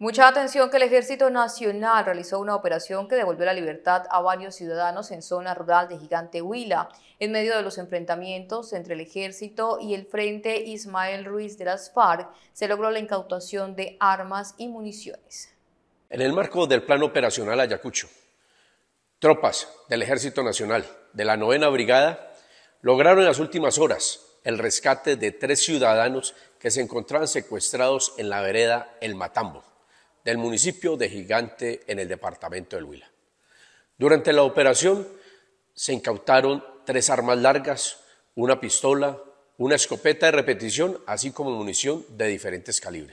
Mucha atención que el Ejército Nacional realizó una operación que devolvió la libertad a varios ciudadanos en zona rural de Gigante Huila, en medio de los enfrentamientos entre el Ejército y el Frente Ismael Ruiz de las FARC, se logró la incautación de armas y municiones. En el marco del Plan Operacional Ayacucho, tropas del Ejército Nacional de la Novena Brigada lograron en las últimas horas el rescate de tres ciudadanos que se encontraban secuestrados en la vereda El Matambo del municipio de Gigante en el departamento del Huila. Durante la operación se incautaron tres armas largas, una pistola, una escopeta de repetición, así como munición de diferentes calibres.